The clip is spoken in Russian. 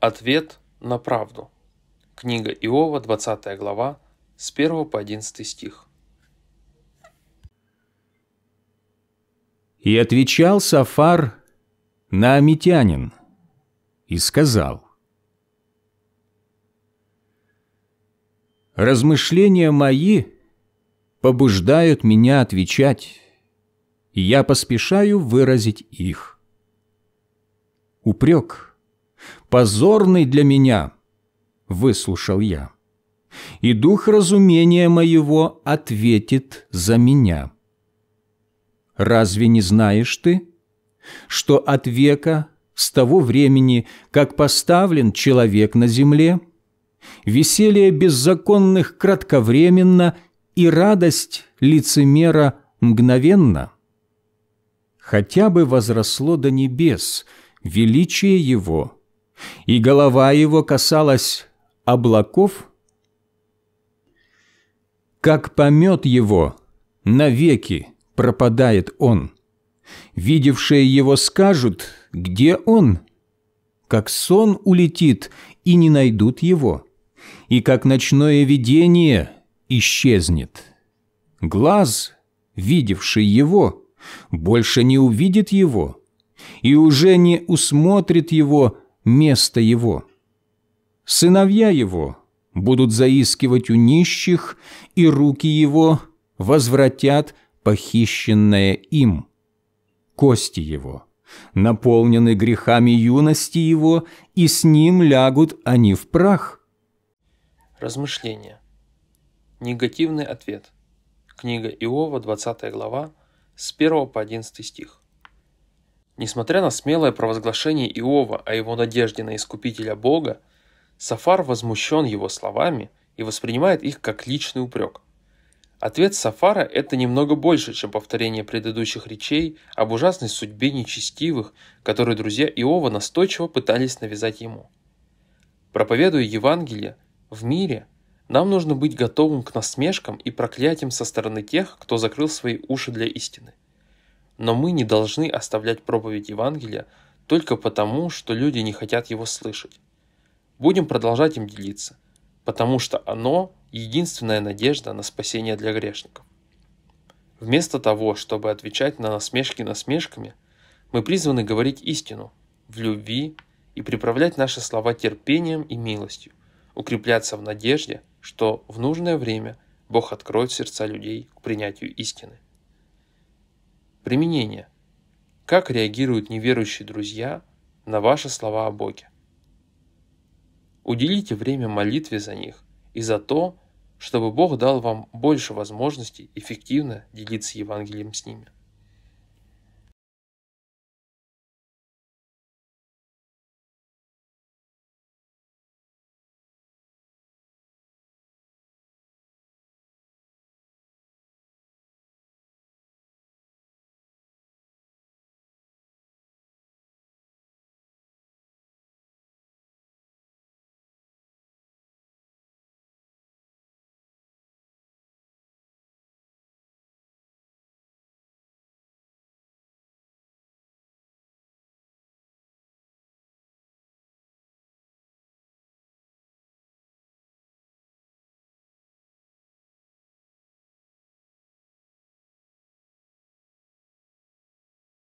Ответ на правду. Книга Иова, 20 глава, с 1 по 11 стих. И отвечал Сафар на Амитянин и сказал, «Размышления мои побуждают меня отвечать, и я поспешаю выразить их. Упрек – позорный для меня, выслушал я. И дух разумения моего ответит за меня. Разве не знаешь ты, что от века, с того времени, как поставлен человек на земле, веселье беззаконных кратковременно и радость лицемера мгновенно? Хотя бы возросло до небес величие его – и голова его касалась облаков, как помет его, навеки пропадает он. Видевшие его скажут, где он, как сон улетит, и не найдут его, и как ночное видение исчезнет. Глаз, видевший его, больше не увидит его, и уже не усмотрит его место его. Сыновья его будут заискивать у нищих, и руки его возвратят похищенное им. Кости его наполнены грехами юности его, и с ним лягут они в прах. Размышление. Негативный ответ. Книга Иова, 20 глава, с 1 по 11 стих. Несмотря на смелое провозглашение Иова о его надежде на Искупителя Бога, Сафар возмущен его словами и воспринимает их как личный упрек. Ответ Сафара – это немного больше, чем повторение предыдущих речей об ужасной судьбе нечестивых, которые друзья Иова настойчиво пытались навязать ему. Проповедуя Евангелие в мире, нам нужно быть готовым к насмешкам и проклятиям со стороны тех, кто закрыл свои уши для истины – но мы не должны оставлять проповедь Евангелия только потому, что люди не хотят его слышать. Будем продолжать им делиться, потому что оно – единственная надежда на спасение для грешников. Вместо того, чтобы отвечать на насмешки насмешками, мы призваны говорить истину в любви и приправлять наши слова терпением и милостью, укрепляться в надежде, что в нужное время Бог откроет сердца людей к принятию истины. Применение. Как реагируют неверующие друзья на ваши слова о Боге? Уделите время молитве за них и за то, чтобы Бог дал вам больше возможностей эффективно делиться Евангелием с ними.